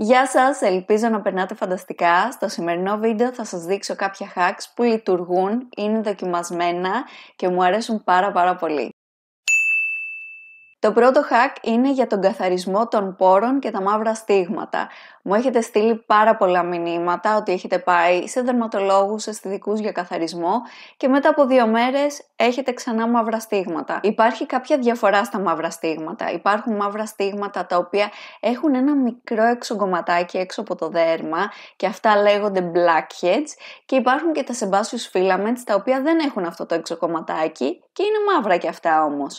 Γεια σας, ελπίζω να περνάτε φανταστικά. Στο σημερινό βίντεο θα σας δείξω κάποια hacks που λειτουργούν, είναι δοκιμασμένα και μου αρέσουν πάρα πάρα πολύ. Το πρώτο hack είναι για τον καθαρισμό των πόρων και τα μαύρα στίγματα. Μου έχετε στείλει πάρα πολλά μηνύματα ότι έχετε πάει σε δερματολόγους, αισθητικούς για καθαρισμό και μετά από δύο μέρες έχετε ξανά μαύρα στίγματα. Υπάρχει κάποια διαφορά στα μαύρα στίγματα. Υπάρχουν μαύρα στίγματα τα οποία έχουν ένα μικρό εξογκωματάκι έξω από το δέρμα και αυτά λέγονται blackheads και υπάρχουν και τα sebaceous filaments τα οποία δεν έχουν αυτό το εξογκωματάκι και είναι μαύρα και αυτά όμως.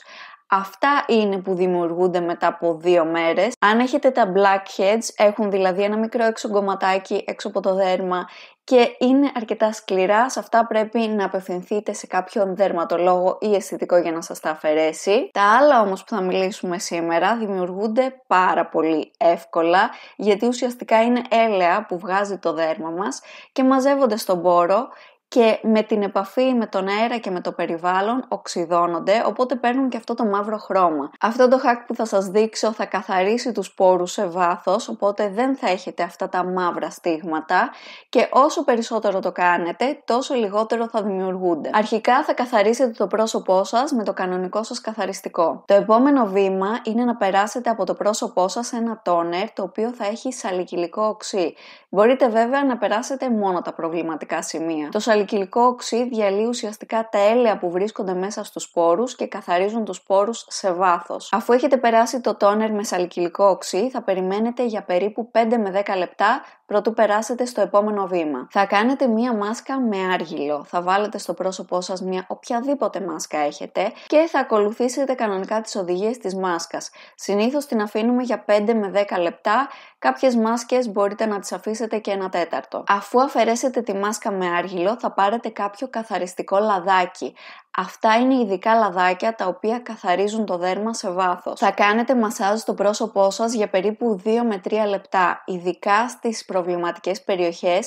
Αυτά είναι που δημιουργούνται μετά από δύο μέρες. Αν έχετε τα blackheads, έχουν δηλαδή ένα μικρό έξω κομματάκι έξω από το δέρμα και είναι αρκετά σκληρά, σε αυτά πρέπει να απευθυνθείτε σε κάποιον δερματολόγο ή αισθητικό για να σας τα αφαιρέσει. Τα άλλα όμως που θα μιλήσουμε σήμερα δημιουργούνται πάρα πολύ εύκολα, γιατί ουσιαστικά είναι έλαια που βγάζει το δέρμα μας και μαζεύονται στον πόρο και με την επαφή με τον αέρα και με το περιβάλλον οξυδώνονται, οπότε παίρνουν και αυτό το μαύρο χρώμα. Αυτό το hack που θα σας δείξω θα καθαρίσει τους πόρους σε βάθος, οπότε δεν θα έχετε αυτά τα μαύρα στίγματα και όσο περισσότερο το κάνετε, τόσο λιγότερο θα δημιουργούνται. Αρχικά θα καθαρίσετε το πρόσωπό σας με το κανονικό σας καθαριστικό. Το επόμενο βήμα είναι να περάσετε από το πρόσωπό σας ένα τόνερ το οποίο θα έχει σαλικυλικό οξύ. Μπορείτε βέβαια να περάσετε μόνο τα προβληματικά σημεία. Το αλκυλικό οξύ διαλύει ουσιαστικά τα έλαια που βρίσκονται μέσα στους σπόρους και καθαρίζουν τους σπόρους σε βάθος. Αφού έχετε περάσει το τόνερ με σαλικυλικό οξύ, θα περιμένετε για περίπου 5 με 10 λεπτά πρωτού περάσετε στο επόμενο βήμα. Θα κάνετε μία μάσκα με άργυλο. Θα βάλετε στο πρόσωπό σας μία οποιαδήποτε μάσκα έχετε και θα ακολουθήσετε κανονικά τις οδηγίες της μάσκας. Συνήθως την αφήνουμε για 5 με 10 λεπτά. Κάποιες μάσκες μπορείτε να τις αφήσετε και ένα τέταρτο. Αφού αφαιρέσετε τη μάσκα με άργυλο, θα θα πάρετε κάποιο καθαριστικό λαδάκι. Αυτά είναι ειδικά λαδάκια τα οποία καθαρίζουν το δέρμα σε βάθος. Θα κάνετε μασάζ στο πρόσωπό σας για περίπου 2 με 3 λεπτά, ειδικά στις προβληματικές περιοχές.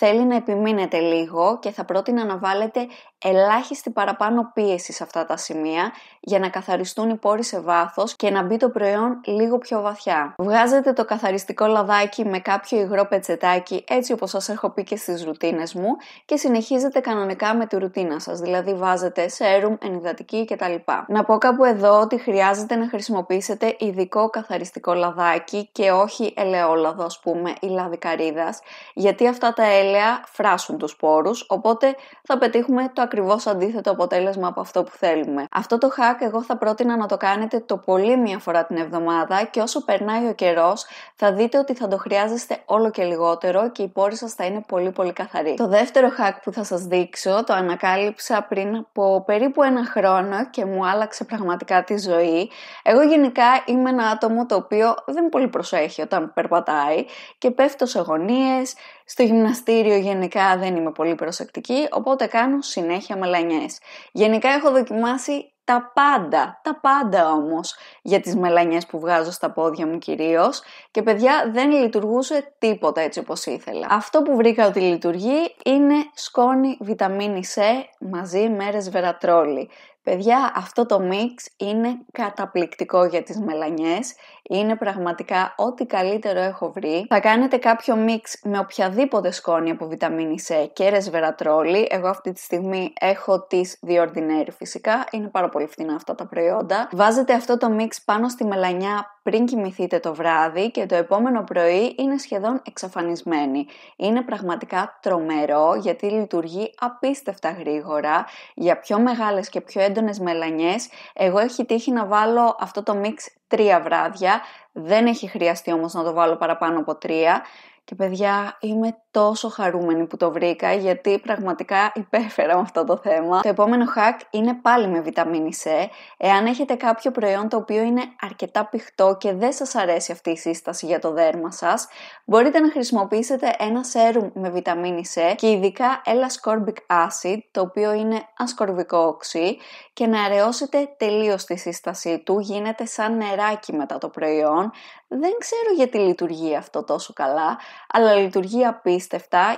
θέλει να επιμείνετε λίγο και θα πρότεινα να βάλετε ελάχιστη παραπάνω πίεση σε αυτά τα σημεία για να καθαριστούν οι πόροι σε βάθος και να μπει το προϊόν λίγο πιο βαθιά. Βγάζετε το καθαριστικό λαδάκι με κάποιο υγρό πετσετάκι έτσι όπως σας έχω πει και στις ρουτίνες μου και συνεχίζετε κανονικά με τη ρουτίνα σας, δηλαδή βάζετε σέρουμ, ενυδατική κτλ. Να πω κάπου εδώ ότι χρειάζεται να χρησιμοποιήσετε ειδικό καθαριστικό λαδάκι και όχι ελαιόλαδο, ας πούμε, ή λαδικαρίδας, γιατί αυτά τα έλαια φράσουν τους πόρου, οπότε θα πετύχουμε το ακριβώς αντίθετο αποτέλεσμα από αυτό που θέλουμε. Αυτό το hack εγώ θα πρότεινα να το κάνετε το πολύ μία φορά την εβδομάδα και όσο περνάει ο καιρός θα δείτε ότι θα το χρειάζεστε όλο και λιγότερο και οι πόροι σας θα είναι πολύ πολύ καθαρή. Το δεύτερο hack που θα σας δείξω το ανακάλυψα πριν από περίπου ένα χρόνο και μου άλλαξε πραγματικά τη ζωή. Εγώ γενικά είμαι ένα άτομο το οποίο δεν πολύ προσέχει όταν περπατάει και πέφτω σε γωνίες, στο γυμναστήριο γενικά δεν είμαι πολύ προσεκτική, οπότε κάνω συνέχεια μελανιές. Γενικά έχω δοκιμάσει τα πάντα, τα πάντα όμως για τις μελανιές που βγάζω στα πόδια μου κυρίως και παιδιά δεν λειτουργούσε τίποτα έτσι όπως ήθελα. Αυτό που βρήκα ότι λειτουργεί είναι σκόνη βιταμίνη C μαζί με ρεσβερατρόλη. Παιδιά, αυτό το μίξ είναι καταπληκτικό για τις μελανιές. Είναι πραγματικά ό,τι καλύτερο έχω βρει. Θα κάνετε κάποιο μίξ με οποιαδήποτε σκόνη από βιταμίνη C και ρεσβερατρόλη. Εγώ αυτή τη στιγμή έχω τις The φυσικά. Είναι πάρα πολύ φθηνά αυτά τα προϊόντα. Βάζετε αυτό το μίξ πάνω στη μελανιά πριν κοιμηθείτε το βράδυ και το επόμενο πρωί είναι σχεδόν εξαφανισμένη. Είναι πραγματικά τρομερό γιατί λειτουργεί απίστευτα γρήγορα για πιο μεγάλες και πιο έντονες έντονες μελανιές. Εγώ έχει τύχει να βάλω αυτό το μίξ τρία βράδια. Δεν έχει χρειαστεί όμως να το βάλω παραπάνω από τρία. Και παιδιά είμαι τόσο χαρούμενη που το βρήκα γιατί πραγματικά υπέφερα με αυτό το θέμα. Το επόμενο hack είναι πάλι με βιταμίνη C. Εάν έχετε κάποιο προϊόν το οποίο είναι αρκετά πηχτό και δεν σας αρέσει αυτή η σύσταση για το δέρμα σας, μπορείτε να χρησιμοποιήσετε ένα σέρουμ με βιταμίνη C και ειδικά L-ascorbic acid, το οποίο είναι ασκορβικό οξύ και να αραιώσετε τελείως τη σύστασή του, γίνεται σαν νεράκι μετά το προϊόν. Δεν ξέρω γιατί λειτουργεί αυτό τόσο καλά, αλλά λειτουργεί απίστευτα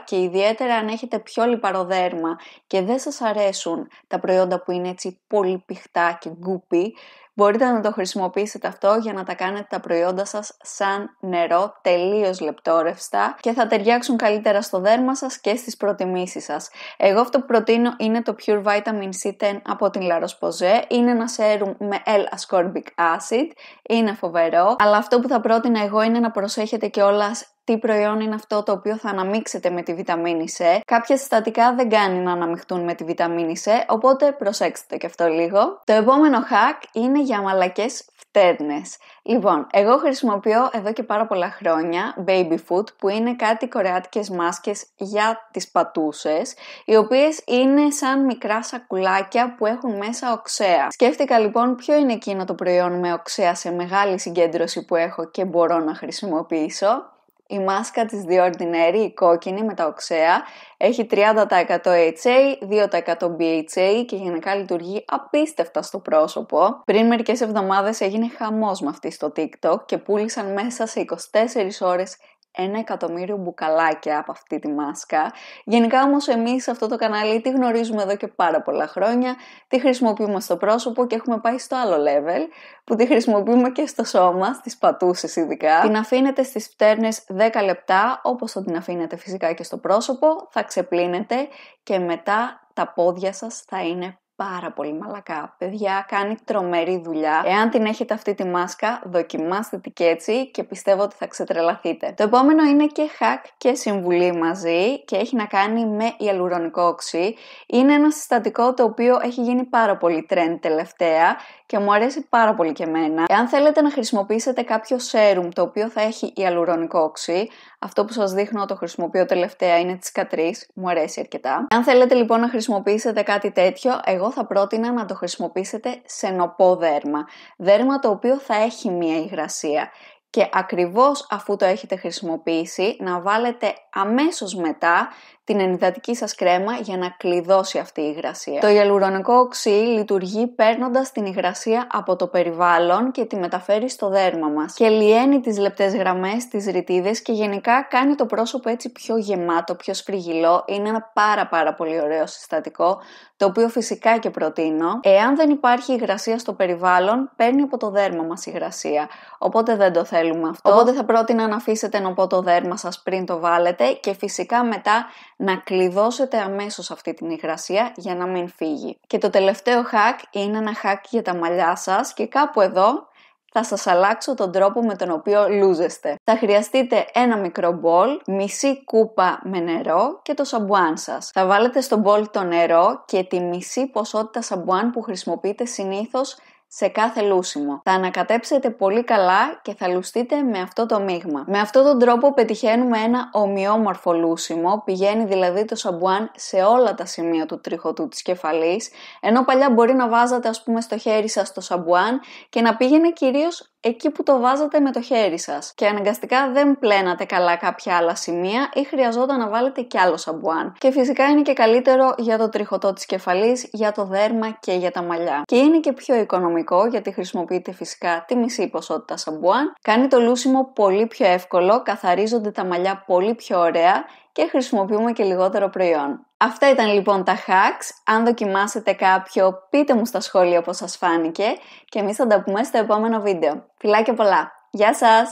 και ιδιαίτερα αν έχετε πιο λιπαρό δέρμα και δεν σας αρέσουν τα προϊόντα που είναι έτσι πολύ πηχτά και γκούπι, μπορείτε να το χρησιμοποιήσετε αυτό για να τα κάνετε τα προϊόντα σας σαν νερό τελείως λεπτόρευστα και θα ταιριάξουν καλύτερα στο δέρμα σας και στις προτιμήσεις σας. Εγώ αυτό που προτείνω είναι το Pure Vitamin C10 από την La Roche-Posay. Είναι ένα σέρουμ με L-ascorbic acid, είναι φοβερό, αλλά αυτό που θα πρότεινα εγώ είναι να προσέχετε όλας τι προϊόν είναι αυτό το οποίο θα αναμίξετε με τη βιταμίνη C. Κάποια συστατικά δεν κάνει να αναμειχτούν με τη βιταμίνη C, οπότε προσέξτε και αυτό λίγο. Το επόμενο hack είναι για μαλακές φτέρνες. Λοιπόν, εγώ χρησιμοποιώ εδώ και πάρα πολλά χρόνια baby food που είναι κάτι κορεάτικες μάσκες για τις πατούσες οι οποίες είναι σαν μικρά σακουλάκια που έχουν μέσα οξέα. Σκέφτηκα λοιπόν ποιο είναι εκείνο το προϊόν με οξέα σε μεγάλη συγκέντρωση που έχω και μπορώ να χρησιμοποιήσω η μάσκα της The Ordinary, η κόκκινη με τα οξέα, έχει 30% HA, 2% BHA και γενικά λειτουργεί απίστευτα στο πρόσωπο. Πριν μερικές εβδομάδες έγινε χαμός με αυτή στο TikTok και πούλησαν μέσα σε 24 ώρες ένα εκατομμύριο μπουκαλάκια από αυτή τη μάσκα. Γενικά όμως εμείς σε αυτό το κανάλι τη γνωρίζουμε εδώ και πάρα πολλά χρόνια, τη χρησιμοποιούμε στο πρόσωπο και έχουμε πάει στο άλλο level που τη χρησιμοποιούμε και στο σώμα, στις πατούσες ειδικά. Την αφήνετε στις πτέρνες 10 λεπτά όπως θα την αφήνετε φυσικά και στο πρόσωπο, θα ξεπλύνετε και μετά τα πόδια σας θα είναι πάρα πολύ μαλακά. Παιδιά, κάνει τρομερή δουλειά. Εάν την έχετε αυτή τη μάσκα, δοκιμάστε τη και έτσι και πιστεύω ότι θα ξετρελαθείτε. Το επόμενο είναι και hack και συμβουλή μαζί και έχει να κάνει με ιαλουρονικό οξύ. Είναι ένα συστατικό το οποίο έχει γίνει πάρα πολύ trend τελευταία και μου αρέσει πάρα πολύ και εμένα. Εάν θέλετε να χρησιμοποιήσετε κάποιο σέρουμ το οποίο θα έχει ιαλουρονικό οξύ, αυτό που σας δείχνω το χρησιμοποιώ τελευταία είναι της Κατρίς, μου αρέσει αρκετά. Αν θέλετε λοιπόν να χρησιμοποιήσετε κάτι τέτοιο, εγώ θα πρότεινα να το χρησιμοποιήσετε σε νοπό δέρμα. Δέρμα το οποίο θα έχει μία υγρασία και ακριβώς αφού το έχετε χρησιμοποιήσει να βάλετε αμέσως μετά την ενυδατική σας κρέμα για να κλειδώσει αυτή η υγρασία. Το γελουρονικό οξύ λειτουργεί παίρνοντας την υγρασία από το περιβάλλον και τη μεταφέρει στο δέρμα μας και λιένει τις λεπτές γραμμές, τις ρητίδες και γενικά κάνει το πρόσωπο έτσι πιο γεμάτο, πιο σφριγιλό. Είναι ένα πάρα πάρα πολύ ωραίο συστατικό το οποίο φυσικά και προτείνω. Εάν δεν υπάρχει υγρασία στο περιβάλλον, παίρνει από το δέρμα μας υγρασία. Οπότε δεν το θέλουμε αυτό. Οπότε θα πρότεινα να αφήσετε νοπό το δέρμα σας πριν το βάλετε και φυσικά μετά να κλειδώσετε αμέσως αυτή την υγρασία για να μην φύγει. Και το τελευταίο hack είναι ένα hack για τα μαλλιά σας και κάπου εδώ θα σας αλλάξω τον τρόπο με τον οποίο λούζεστε. Θα χρειαστείτε ένα μικρό μπολ, μισή κούπα με νερό και το σαμπουάν σας. Θα βάλετε στο μπολ το νερό και τη μισή ποσότητα σαμπουάν που χρησιμοποιείτε συνήθως σε κάθε λούσιμο. Θα ανακατέψετε πολύ καλά και θα λουστείτε με αυτό το μείγμα. Με αυτόν τον τρόπο πετυχαίνουμε ένα ομοιόμορφο λούσιμο, πηγαίνει δηλαδή το σαμπουάν σε όλα τα σημεία του τριχωτού της κεφαλής, ενώ παλιά μπορεί να βάζατε ας πούμε στο χέρι σας το σαμπουάν και να πήγαινε κυρίως εκεί που το βάζατε με το χέρι σας και αναγκαστικά δεν πλένατε καλά κάποια άλλα σημεία ή χρειαζόταν να βάλετε κι άλλο σαμπουάν. Και φυσικά είναι και καλύτερο για το τριχωτό της κεφαλής, για το δέρμα και για τα μαλλιά. Και είναι και πιο οικονομικό γιατί χρησιμοποιείτε φυσικά τη μισή ποσότητα σαμπουάν, κάνει το λούσιμο πολύ πιο εύκολο, καθαρίζονται τα μαλλιά πολύ πιο ωραία και χρησιμοποιούμε και λιγότερο προϊόν. Αυτά ήταν λοιπόν τα hacks. Αν δοκιμάσετε κάποιο, πείτε μου στα σχόλια πώς σας φάνηκε και εμείς θα τα πούμε στο επόμενο βίντεο. Φιλάκια πολλά! Γεια σας!